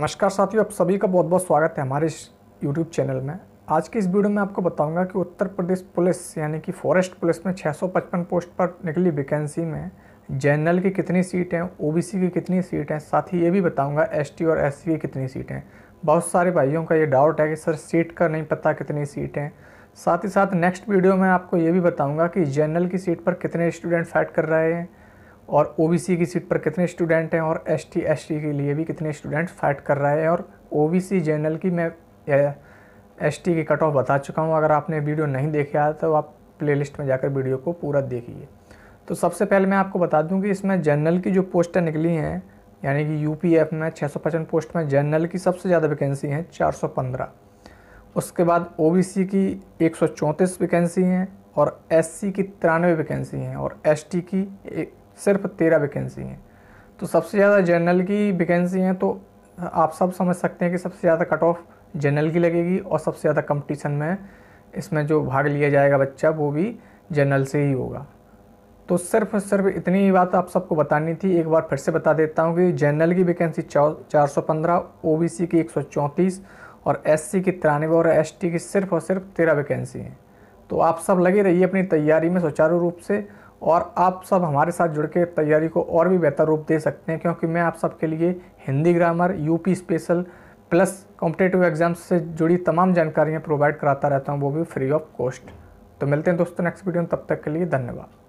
नमस्कार साथियों आप सभी का बहुत बहुत स्वागत है हमारे इस यूट्यूब चैनल में आज की इस वीडियो में आपको बताऊंगा कि उत्तर प्रदेश पुलिस यानी कि फॉरेस्ट पुलिस में 655 पोस्ट पर निकली वैकेंसी में जनरल की कितनी सीट हैं ओबीसी की कितनी सीट हैं साथ ही ये भी बताऊंगा एसटी और एससी की कितनी सीट हैं बहुत सारे भाइयों का ये डाउट है कि सर सीट का नहीं पता कितनी सीट हैं साथ ही साथ नेक्स्ट वीडियो में आपको ये भी बताऊँगा कि जनरल की सीट पर कितने स्टूडेंट फैट कर रहे हैं और ओ की सीट पर कितने स्टूडेंट हैं और एस टी के लिए भी कितने स्टूडेंट फाइट कर रहे हैं और ओ जनरल की मैं एस टी की कट ऑफ बता चुका हूँ अगर आपने वीडियो नहीं देखा तो आप प्लेलिस्ट में जाकर वीडियो को पूरा देखिए तो सबसे पहले मैं आपको बता दूं कि इसमें जनरल की जो पोस्टें निकली हैं यानी कि एफ में छः सौ पचपन पोस्ट में जनरल की सबसे ज़्यादा वैकेंसी हैं 415 उसके बाद ओ की एक सौ वैकेंसी हैं और एस की तिरानवे वैकेंसी हैं और एस की सिर्फ तेरह वैकेंसी हैं तो सबसे ज़्यादा जनरल की वैकेंसी हैं तो आप सब समझ सकते हैं कि सबसे ज़्यादा कट ऑफ जनरल की लगेगी और सबसे ज़्यादा कंपटीशन में इसमें जो भाग लिया जाएगा बच्चा वो भी जनरल से ही होगा तो सिर्फ सिर्फ इतनी ही बात आप सबको बतानी थी एक बार फिर से बता देता हूँ कि जनरल की वैकेंसी चार सौ पंद्रह ओ बी सी की एक सौ चौंतीस और एस सी की तिरानवे और एस टी की सिर्फ और सिर्फ तेरह वैकेंसी हैं तो आप सब लगे रहिए अपनी तैयारी में सुचारू रूप से और आप सब हमारे साथ जुड़ के तैयारी को और भी बेहतर रूप दे सकते हैं क्योंकि मैं आप सबके लिए Hindi grammar UP special plus competitive exams से जुड़ी तमाम जानकारियाँ प्रोवाइड कराता रहता हूँ वो भी फ्री ऑफ कॉस्ट तो मिलते हैं दोस्तों नेक्स्ट वीडियो में तब तक के लिए धन्यवाद